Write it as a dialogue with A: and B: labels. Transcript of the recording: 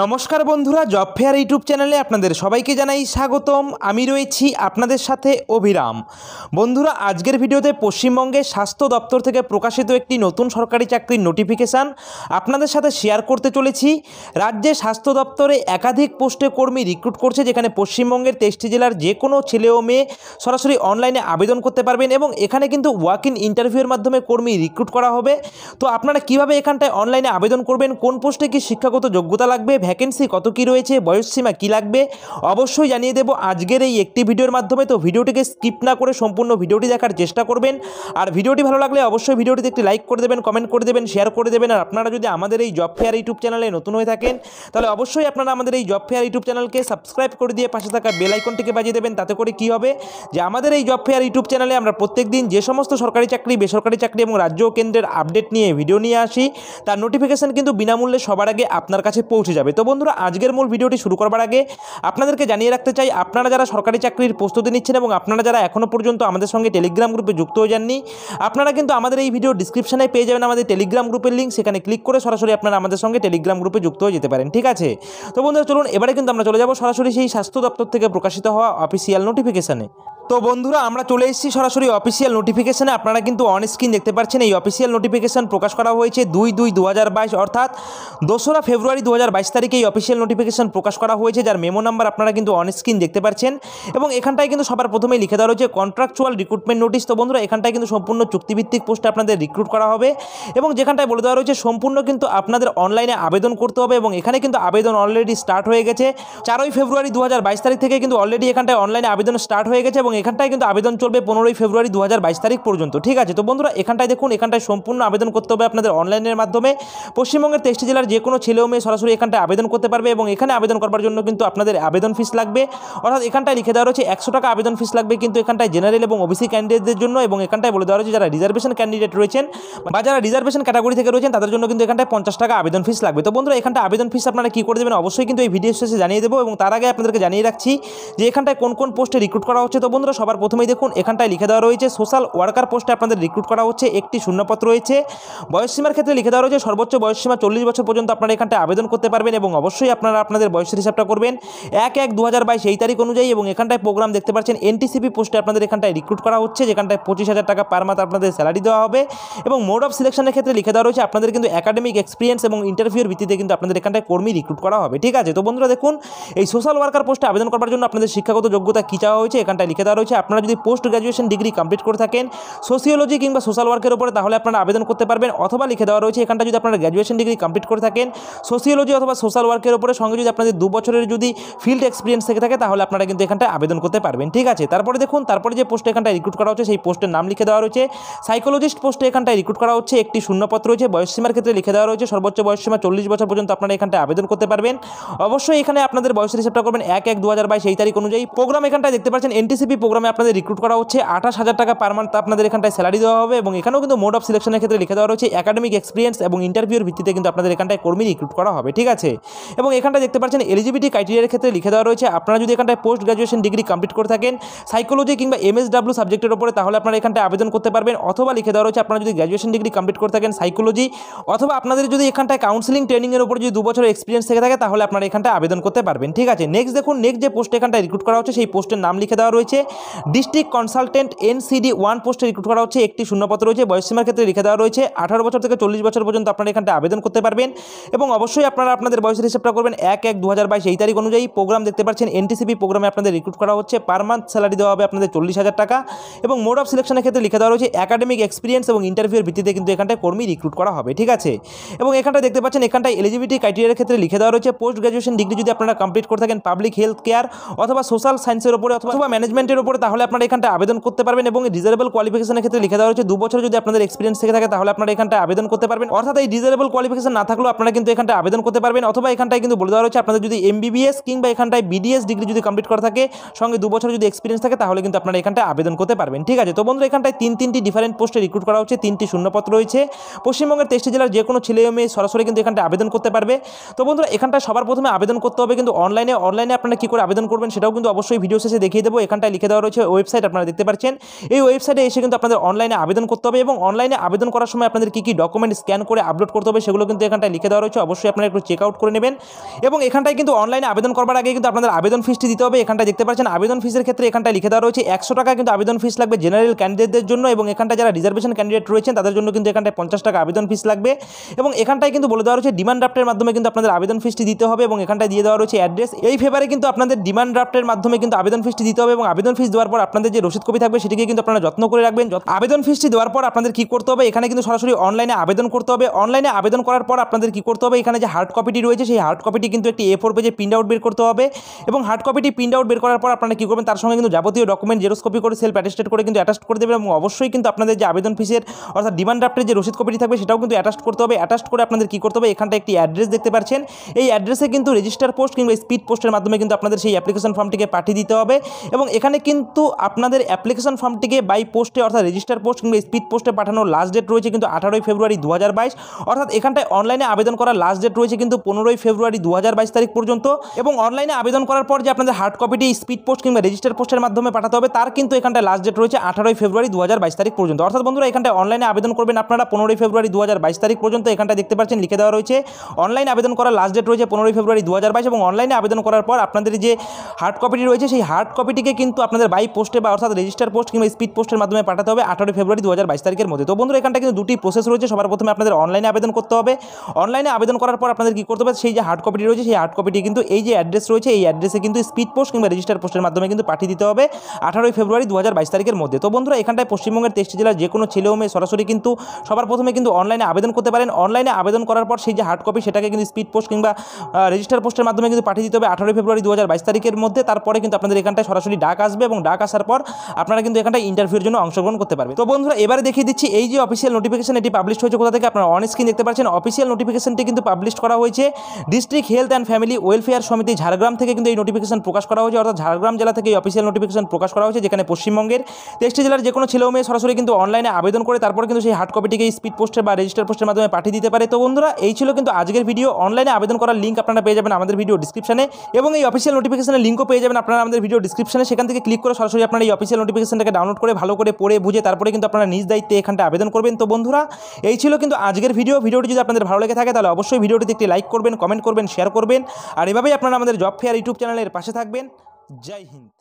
A: নমস্কার বন্ধুরা job fair YouTube চ্যানেলে আপনাদের সবাইকে জানাই স্বাগতম আমি রয়েছি আপনাদের সাথে অভিরাম বন্ধুরা আজকের ভিডিওতে পশ্চিমবঙ্গে স্বাস্থ্য দপ্তর থেকে প্রকাশিত একটি নতুন সরকারি চাকরির নোটিফিকেশান আপনাদের সাথে শেয়ার করতে চলেছি রাজ্যে স্বাস্থ্য দপ্তরে একাধিক পোস্টে কর্মী রিক্রুট করছে যেখানে পশ্চিমবঙ্গের তেইশটি জেলার যে কোনো ছেলে ও মেয়ে সরাসরি অনলাইনে আবেদন করতে পারবেন এবং এখানে কিন্তু ওয়াক ইন ইন্টারভিউয়ের মাধ্যমে কর্মী রিক্রুট করা হবে তো আপনারা কিভাবে এখানটায় অনলাইনে আবেদন করবেন কোন পোস্টে কি শিক্ষাগত যোগ্যতা লাগবে লাগবে ভ্যাকেন্সি কত কি রয়েছে বয়সসীমা কি লাগবে অবশ্যই জানিয়ে দেব আজকের এই একটি ভিডিওর মাধ্যমে তো ভিডিওটিকে স্কিপ না করে সম্পূর্ণ ভিডিওটি দেখার চেষ্টা করবেন আর ভিডিওটি ভালো লাগলে অবশ্যই ভিডিওটিতে একটি লাইক করে দেবেন কমেন্ট করে দেবেন শেয়ার করে দেবেন আর আপনারা যদি আমাদের এই জব ফেয়ার ইউটিউব চ্যানেলে নতুন হয়ে থাকেন তাহলে অবশ্যই আপনারা আমাদের এই জব ফেয়ার ইউটিউব চ্যানেলকে সাবস্ক্রাইব করে দিয়ে পাশে থাকা বেল আইকনটিকে বাজিয়ে দেবেন তাতে করে কি হবে যে আমাদের এই জব ফেয়ার ইউটিউব চ্যানেলে আমরা প্রত্যেক দিন যে সমস্ত সরকারি চাকরি বেসরকারি চাকরি এবং রাজ্য কেন্দ্রের আপডেট নিয়ে ভিডিও নিয়ে আসি তার নোটিফিকেশন কিন্তু বিনামূল্যে সবার আগে আপনার কাছে পৌঁছে যাবে যাবে তো বন্ধুরা আজকের মূল ভিডিওটি শুরু করবার আগে আপনাদেরকে জানিয়ে রাখতে চাই আপনারা যারা সরকারি চাকরির প্রস্তুতি নিচ্ছেন এবং আপনারা যারা এখনও পর্যন্ত আমাদের সঙ্গে টেলিগ্রাম গ্রুপে যুক্ত হয়ে যাননি আপনারা কিন্তু আমাদের এই ভিডিও ডিসক্রিপশনে পেয়ে যাবেন আমাদের টেলিগ্রাম গ্রুপের লিঙ্ক সেখানে ক্লিক করে সরাসরি আপনারা আমাদের সঙ্গে টেলিগ্রাম গ্রুপে যুক্ত হয়ে যেতে পারেন ঠিক আছে তো বন্ধুরা চলুন এবারে কিন্তু আমরা চলে যাব সরাসরি সেই স্বাস্থ্য দপ্তর থেকে প্রকাশিত হওয়া অফিসিয়াল নোটিফিকেশানে তো বন্ধুরা আমরা চলে এসেছি সরাসরি অফিসিয়াল নোটিফিকেশানে আপনারা কিন্তু অন স্ক্রিন দেখতে পাচ্ছেন এই অফিসিয়াল নোটিফিকেশান প্রকাশ করা হয়েছে দুই দুই দু অর্থাৎ দোসরা ফেব্রুয়ারি দু তারিখে এই অফিসিয়াল নোটিফিকেশন প্রকাশ করা হয়েছে যার মেমো নাম্বার আপনারা কিন্তু অন স্ক্রিন দেখতে পাচ্ছেন এবং এখানটায় কিন্তু সবার প্রথমে লিখে দেওয়া রয়েছে কন্ট্রাকচুয়াল রিক্রুটমেন্ট নোটিশ তো বন্ধুরা এখানটায় কিন্তু সম্পূর্ণ চুক্তিভিত্তিক পোস্টে আপনাদের রিক্রুট করা হবে এবং যেখানটায় বলে দেওয়া রয়েছে সম্পূর্ণ কিন্তু আপনাদের অনলাইনে আবেদন করতে হবে এবং এখানে কিন্তু আবেদন অলরেডি স্টার্ট হয়ে গেছে চারই ফেব্রুয়ারি দু তারিখ থেকে কিন্তু অলরেডি এখানটায় অনলাইনে আবেদন স্টার্ট হয়ে গেছে এবং এখানটায় কিন্তু আবেদন চলবে পনেরোই ফেব্রুয়ারি দু তারিখ পর্যন্ত ঠিক আছে তো বন্ধুরা এখানটায় দেখুন এখানটায় সম্পূর্ণ আবেদন করতে হবে আপনাদের অনলাইনের মাধ্যমে পশ্চিমবঙ্গের তেইশটি জেলার যে কোনো ছেলে মেয়ে সরাসরি এখানটায় আবেদন করতে পারবে এবং এখানে আবেদন করবার জন্য কিন্তু আপনাদের আবেদন ফিস লাগবে অর্থাৎ এখানটায় লিখে দেওয়া রয়েছে একশো টাকা আবেদন ফিস লাগবে কিন্তু এখানটায় জেনারেল এবং ওবিসি ক্যান্ডিডেটদের জন্য এবং এখানটায় বলে দেওয়া রয়েছে যারা রিজার্ভেশন ক্যান্ডিডেট রয়েছেন বা যারা রিজার্ভেশন ক্যাটাগরি থেকে রয়েছেন তাদের জন্য কিন্তু এখানটায় পঞ্চাশ টাকা আবেদন ফিস লাগবে তো বন্ধুরা এখানটা আবেদন ফিস আপনারা কী করে দেবেন অবশ্যই কিন্তু এই ভিডিও শেষে জানিয়ে দেবো এবং তার আগে আপনাদেরকে জানিয়ে রাখছি যে এখানটায় কোন কোন পোস্টে রিক্রুট করা হচ্ছে তো বন্ধুরা সবার প্রথমেই দেখুন এখানটায় লিখে দেওয়া রয়েছে সোশ্যাল ওয়ার্কার পোস্টে আপনাদের রিক্রুট করা হচ্ছে একটি শূন্যপত্র রয়েছে বয়সসীমার ক্ষেত্রে লিখে দেওয়া রয়েছে সর্বোচ্চ বয়সসীমা চল্লিশ বছর পর্যন্ত আপনারা এখানটায় আবেদন করতে পারবেন করবেন এবং অবশ্যই আপনারা আপনাদের বয়সের হিসাবটা করবেন এক এক দু এই তারিখ অনুযায়ী এবং এখানটায় প্রোগ্রাম দেখতে পাচ্ছেন এনটিসিপি পোস্টে আপনাদের এখানটায় রিক্রুট করা হচ্ছে যেখানটায় পঁচিশ হাজার টাকা পার মান্থ আপনাদের স্যালারি দেওয়া হবে এবং মোড অফ সিলেকশনের ক্ষেত্রে লিখে দেওয়া রয়েছে আপনাদের কিন্তু একাডেমিক এক্সপিরিয়েন্স এবং ইন্টারভিউর ভিত্তিতে কিন্তু আপনাদের এখানটায় কর্মী রিক্রুট করা হবে ঠিক আছে তো বন্ধুরা দেখুন এই সোশ্যাল ওয়ার্কার পোস্টে আবেদন করার জন্য আপনাদের শিক্ষাগত যোগ্যতা কী চাওয়া হয়েছে এখানটায় লিখে দেওয়া রয়েছে আপনারা যদি পোস্ট গ্রাজুয়েশন ডিগ্রি কমপ্লিট করে থাকেন সোসিওলজি কিংবা সোশ্যাল ওয়ার্কের উপরে তাহলে আপনারা আবেদন করতে পারবেন অথবা লিখে দেওয়া রয়েছে এখানটা যদি আপনারা গ্র্যাজুয়েশন ডিগ্রি কমপ্লিট করে থাকেন সোসিওলজি অথবা সোশ্যাল ওয়ার্কের ওপরে সঙ্গে যদি আপনাদের দু বছরের যদি ফিল্ড এক্সপিরিয়েন্স থেকে থাকে তাহলে আপনারা কিন্তু এখানটায় আবেদন করতে পারবেন ঠিক আছে তারপরে দেখুন তারপরে যে পোস্টে এখানটায় রিক্রুট করা হচ্ছে সেই পোস্টের নাম লিখে দেওয়া রয়েছে সাইকোলজিস্ট পোস্টে এখানটায় রিক্রুট করা হচ্ছে একটি শূন্যপত্র রয়েছে বয়সসীমার ক্ষেত্রে লিখে দেওয়া রয়েছে সর্বোচ্চ বয়সসীমা চল্লিশ বছর পর্যন্ত আপনারা এখানটায় আবেদন করতে পারবেন অবশ্যই এখানে আপনাদের বয়সের হিসাবটা করবেন এক এক দু হাজার বাইশ এই তারিখ অনুযায়ী প্রোগ্রাম এখানটায় দেখতে পাচ্ছেন এনটিসিপি প্রোগ্রামে আপনাদের রিক্রুট করা হচ্ছে আঠাশ হাজার টাকা পার মান্থ আপনাদের এখানটায় স্যালারি দেওয়া হবে এবং এখানেও কিন্তু মোড অফ সিলেকশনের ক্ষেত্রে লিখে দেওয়া রয়েছে একাডেমিক এক্সপিরিয়েন্স এবং ইন্টারভিউর ভিত্তিতে কিন্তু আপনাদের এখানটায় কর্মী রিক্রুট করা হবে ঠিক আছে আছে এবং এখানটা দেখতে পাচ্ছেন এলিজিবিলিটি ক্রাইটেরিয়ার ক্ষেত্রে লিখে দেওয়া রয়েছে আপনারা যদি এখানটায় পোস্ট গ্রাজুয়েশন ডিগ্রি কমপ্লিট করে থাকেন সাইকোলজি কিংবা এমএসডাব্লিউ সাবজেক্টের ওপরে তাহলে আপনারা এখানটা আবেদন করতে পারবেন অথবা লিখে দেওয়া রয়েছে আপনারা যদি গ্রাজুয়েশন ডিগ্রি কমপ্লিট করে থাকেন সাইকোলজি অথবা আপনাদের যদি এখানটায় কাউন্সিলিং ট্রেনিংয়ের উপর যদি দু বছরের এক্সপিরিয়েন্স থেকে থাকে তাহলে আপনারা এখানটায় আবেদন করতে পারবেন ঠিক আছে নেক্সট দেখুন নেক্সট যে পোস্ট এখানটায় রিক্রুট করা হচ্ছে সেই পোস্টের নাম লিখে দেওয়া রয়েছে ডিস্ট্রিক্ট কনসালটেন্ট এনসিডি ওয়ান পোস্টে রিক্রুট করা হচ্ছে একটি শূন্যপত্র রয়েছে বয়সীমার ক্ষেত্রে লিখে দেওয়া রয়েছে আঠারো বছর থেকে চল্লিশ বছর পর্যন্ত আপনারা এখানটা আবেদন করতে পারবেন এবং অবশ্যই আপনারা আপনাদের বয়সের হিসাবটা করবেন এক এক দু এই তারিখ অনুযায়ী প্রোগ্রাম দেখতে পাচ্ছেন এনটিসিপি প্রোগ্রামে আপনাদের রিক্রুট করা হচ্ছে পার মান্থ স্যালারি দেওয়া হবে আপনাদের চল্লিশ হাজার টাকা এবং মোড অফ সিলেকশনের ক্ষেত্রে লিখে দেওয়া রয়েছে একাডেমিক এক্সপিরিয়েন্স এবং ইন্টারভিউর ভিত্তিতে কিন্তু এখানটায় কর্মী রিক্রুট করা হবে ঠিক আছে এবং এখানটা দেখতে পাচ্ছেন এখানটায় এলিজিবিলিটি ক্রাইটেরিয়ার ক্ষেত্রে লিখে দেওয়া রয়েছে পোস্ট গ্রাজুয়েশন ডিগ্রি যদি আপনারা কমপ্লিট করে থাকেন পাবলিক হেলথ কেয়ার অথবা সোশ্যাল সায়েন্সের উপরে অথবা ম্যানেজমেন্টের উপরে তাহলে আপনারা এখানটা আবেদন করতে পারবেন এবং রিজার্ভেবল কোয়ালিফিকেশনের ক্ষেত্রে লিখে দেওয়া রয়েছে দু বছর যদি আপনাদের এক্সপিরিয়েন্স থেকে থাকে তাহলে আপনারা এখানটায় আবেদন করতে পারবেন অর্থাৎ এই রিজার্ভেবল কোয়ালিফিকেশন না থাকলেও আপনারা কিন্তু এখানটায় আবেদন করতে পারবেন পাবেন অথবা এখানটায় কিন্তু বলে দেওয়া রয়েছে আপনাদের যদি এমবিবিএস কিংবা এখানটায় বিডিএস ডিগ্রি যদি কমপ্লিট করা থাকে সঙ্গে দু বছর যদি এক্সপিরিয়েন্স থাকে তাহলে কিন্তু আপনারা এখানটা আবেদন করতে পারবেন ঠিক আছে তো বন্ধু এখানটায় তিন তিনটি ডিফারেন্ট পোস্টে রিক্রুট করা হচ্ছে তিনটি শূন্যপত্র রয়েছে পশ্চিমবঙ্গের তেইশটি জেলার যে কোনো ছেলে মেয়ে সরাসরি কিন্তু এখানটা আবেদন করতে পারবে তো বন্ধুরা এখানটা সবার প্রথমে আবেদন করতে হবে কিন্তু অনলাইনে অনলাইনে আপনারা কী করে আবেদন করবেন সেটাও কিন্তু অবশ্যই ভিডিও শেষে দেখিয়ে দেবো এখানটায় লিখে দেওয়া রয়েছে ওয়েবসাইট আপনারা দেখতে পাচ্ছেন এই ওয়েবসাইটে এসে কিন্তু আপনাদের অনলাইনে আবেদন করতে হবে এবং অনলাইনে আবেদন করার সময় আপনাদের কী কী ডকুমেন্ট স্ক্যান করে আপলোড করতে হবে সেগুলো কিন্তু এখানটায় লিখে দেওয়া রয়েছে অবশ্যই আপনারা একটু চেক আউট করে নেবেন এবং এখানটায় কিন্তু অনলাইনে আবেদন করবার আগে কিন্তু আপনাদের আবেদন ফিসটি দিতে হবে এখানটা দেখতে পাচ্ছেন আবেদন ফিসের ক্ষেত্রে এখানটায় লিখে দেওয়া রয়েছে একশো টাকা কিন্তু আবেদন ফিস লাগবে জেনারেল ক্যান্ডিডেটদের জন্য এবং এখানটা যারা রিজার্ভেশন ক্যান্ডিডেট রয়েছেন তাদের জন্য কিন্তু এখানটায় পঞ্চাশ টাকা আবেদন ফিস লাগবে এবং এখানটায় কিন্তু বলে দেওয়া রয়েছে ডিমান্ড ড্রাফটের মাধ্যমে কিন্তু আপনাদের আবেদন ফিসটি দিতে হবে এবং এখানটায় দিয়ে দেওয়া রয়েছে অ্যাড্রেস এই ফেভারে কিন্তু আপনাদের ডিমান্ড ড্রাফটের মাধ্যমে কিন্তু আবেদন ফিসটি দিতে হবে এবং আবেদন ফিস দেওয়ার পর আপনাদের যে রসিদ কপি থাকবে সেটিকে কিন্তু আপনারা যত্ন করে রাখবেন আবেদন ফিসটি দেওয়ার পর আপনাদের কি করতে হবে এখানে কিন্তু সরাসরি অনলাইনে আবেদন করতে হবে অনলাইনে আবেদন করার পর আপনাদের কি করতে হবে এখানে যে হার্ড কপিটি কপিটি রয়েছে সেই হার্ড কপিটি কিন্তু একটি এ ফোর পেজে প্রিন্ট আউট বের করতে হবে এবং হার্ড কপিটি প্রিন্ট আউট বের করার পর আপনারা কী করবেন তার সঙ্গে কিন্তু যাবতীয় ডকুমেন্ট জেরোস কপি করে সেলফ অ্যাটেস্টেড করে কিন্তু অ্যাটাস্ট করে দেবেন এবং অবশ্যই কিন্তু আপনাদের যে আবেদন ফিসের অর্থাৎ ডিমান্ড ড্রাফটের যে রসিদ কপিটি থাকবে সেটাও কিন্তু অ্যাটাস্ট করতে হবে অ্যাটাচ করে আপনাদের কী করতে হবে এখানটা একটি অ্যাড্রেস দেখতে পাচ্ছেন এই অ্যাড্রেসে কিন্তু রেজিস্টার পোস্ট কিংবা স্পিড পোস্টের মাধ্যমে কিন্তু আপনাদের সেই অ্যাপ্লিকেশন ফর্মটিকে পাঠিয়ে দিতে হবে এবং এখানে কিন্তু আপনাদের অ্যাপ্লিকেশন ফর্মটিকে বাই পোস্টে অর্থাৎ রেজিস্টার পোস্ট কিংবা স্পিড পোস্টে পাঠানোর লাস্ট ডেট রয়েছে কিন্তু আঠারোই ফেব্রুয়ারি দু অর্থাৎ এখানটায় অনলাইনে আবেদন করার লাস্ট ডেট রয়েছে কিন্তু পনেরোই ফেব্রুয়ারি দু তারিখ পর্যন্ত এবং অনলাইনে আবেদন করার পর যে আপনাদের হার্ড কপিটি স্পিড পোস্ট কিংবা রেজিস্টার পোস্টের মাধ্যমে পাঠাতে হবে তার কিন্তু এখানটা লাস্ট ডেট রয়েছে আঠারোই ফেব্রুয়ারি দু তারিখ পর্যন্ত অর্থাৎ বন্ধুরা এখানটা অনলাইনে আবেদন করবেন আপনারা পনেরোই ফেব্রুয়ারি দু তারিখ পর্যন্ত এখানটা দেখতে পাচ্ছেন লিখে দেওয়া রয়েছে অনলাইন আবেদন করার লাস্ট ডেট রয়েছে পনেরোই ফেব্রুয়ারি দু এবং অনলাইনে আবেদন করার পর আপনাদের যে হার্ড কপিটি রয়েছে সেই হার্ড কপিটিকে কিন্তু আপনাদের বাই পোস্টে বা অর্থাৎ রেজিস্টার পোস্ট কিংবা স্পিড পোস্টের মাধ্যমে পাঠাতে হবে আঠারোই ফেব্রুয়ারি দু তারিখের মধ্যে তো বন্ধুরা এখানটা কিন্তু দুটি প্রসেস রয়েছে সবার প্রথমে আপনাদের অনলাইনে আবেদন করতে হবে অনলাইনে আবেদন করার পর আপনাদের কী করতে অথবা সেই যে হার্ড কপিটি রয়েছে সেই হার্ড কপিটি কিন্তু এই যে অ্যাড্রেস রয়েছে এই অ্যাড্রেসে কিন্তু স্পিড পোস্ট কিংবা রেজিস্টার পোস্টের মাধ্যমে কিন্তু পাঠিয়ে দিতে হবে আঠারোই ফেব্রুয়ারি দু তারিখের মধ্যে তো বন্ধুরা এখানটায় পশ্চিমবঙ্গের তেইশটি জেলার যে কোনো ছেলে মেয়ে সরাসরি কিন্তু সবার প্রথমে কিন্তু অনলাইনে আবেদন করতে পারেন অনলাইনে আবেদন করার পর সেই যে হার্ড কপি সেটাকে কিন্তু স্পিড পোস্ট কিংবা রেজিস্টার পোস্টের মাধ্যমে কিন্তু পাঠিয়ে দিতে হবে আঠারোই ফেব্রুয়ারি দু তারিখের মধ্যে তারপরে কিন্তু আপনাদের এখানটায় সরাসরি ডাক আসবে এবং ডাক আসার পর আপনারা কিন্তু এখানটায় ইন্টারভিউর জন্য অংশগ্রহণ করতে পারবে তো বন্ধুরা এবারে দেখিয়ে দিচ্ছি এই যে অফিসিয়াল নোটিফিকেশন এটি পাবলিশ হয়েছে কোথা থেকে আপনারা অন স্ক্রিন দেখতে পাচ্ছেন অফিসিয়াল নোটিফিকেশনটি কিন্তু পাবলিশ করা হয়েছে district health and family welfare সমিতি ঝাড়গ্রাম থেকে কিন্তু এই নোটিফিকেশন প্রকাশ করা হয়েছে অর্থাৎ ঝাড়গ্রাম জেলা থেকে এই অফিসিয়াল নোটিফিকেশন প্রকাশ করা হয়েছে যেখানে পশ্চিমবঙ্গের তেইশটি জেলার যে কোনো ছেলে মেয়ে সরাসরি কিন্তু অনলাইনে আবেদন করে তারপর কিন্তু সেই হার্ড কপিটিকে স্পিড পোস্টে বা রেজিস্টার পোস্টের মাধ্যমে পাঠিয়ে দিতে পারে তো বন্ধুরা এই ছিল কিন্তু আজকের ভিডিও অনলাইনে আবেদন করার লিঙ্ক আপনারা পেয়ে যাবেন আমাদের ভিডিও ডিসক্রিপশনে এবং এই অফিসিয়াল নোটিফিকেশনের লিঙ্কও পেয়ে যাবেন আপনারা আমাদের ভিডিও ডিসক্রিপশনে সেখান থেকে ক্লিক করে সরাসরি আপনারা এই অফিসিয়াল নোটিফিকেশনটাকে ডাউনলোড করে ভালো করে পড়ে বুঝে তারপরে কিন্তু আপনারা নিজ দায়িত্বে এখানটা আবেদন করবেন তো বন্ধুরা এই ছিল কিন্তু আজকের ভিডিও ভিডিওটি যদি আপনাদের ভালো লেগে থাকে তাহলে অবশ্যই ভিডিওটিতে একটি লাইক করবেন কমেন্ট করবেন শেয়ার করবেন আর এভাবেই আপনারা আমাদের জব ফেয়ার ইউটিউব চ্যানেলের পাশে থাকবেন জয় হিন্দ